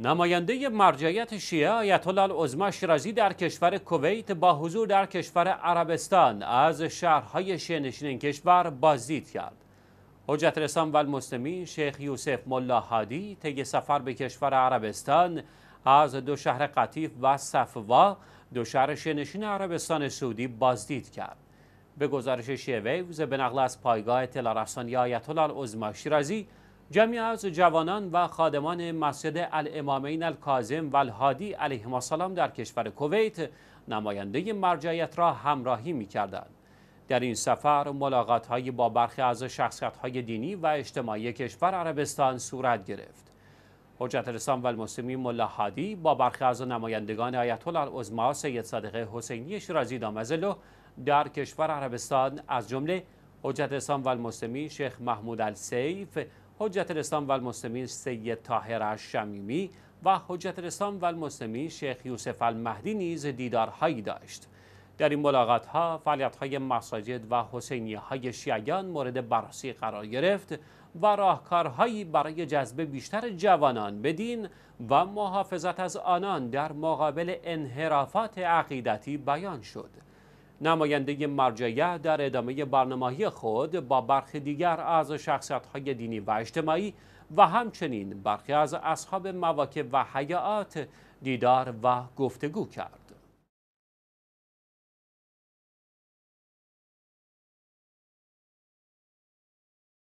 نماینده مرجعیت شیعه آیت الله شیرازی در کشور کویت با حضور در کشور عربستان از شهرهای شیعه نشین این کشور بازدید کرد. حجت رسان و المسلمین شیخ یوسف ملا هادی طی سفر به کشور عربستان از دو شهر قطیف و صفوا دو شهر شیعه عربستان سعودی بازدید کرد. به گزارش شیعه ویوز به نقل از پایگاه تلارسانی آیت الله شیرازی جمعی از جوانان و خادمان مسجد الامامین الکازم و الهادی علیهم السلام در کشور کویت نماینده مرجعیت را همراهی می کردن. در این سفر ملاقات های با برخی از شخصیت های دینی و اجتماعی کشور عربستان صورت گرفت. حجت الاسلام و المسلمین ملا هادی با برخی از نمایندگان آیت الله العظما سید صادق حسینی شیرازی دامزلو در کشور عربستان از جمله حجت الاسلام و شیخ محمود السیف حجت الاسلام والمسلمین سید طاهر و حجت الاسلام والمسلمین شیخ یوسف المهدی نیز دیدارهایی داشت در این ملاقات ها فعالیت های مساجد و حسینی های شیعیان مورد بررسی قرار گرفت و راهکارهایی برای جذب بیشتر جوانان به دین و محافظت از آنان در مقابل انحرافات عقیدتی بیان شد. نماینده مرجعیه در ادامه برنامه خود با برخی دیگر از شخصیت‌های دینی و اجتماعی و همچنین برخی از اصحاب مواکب و حیات دیدار و گفتگو کرد.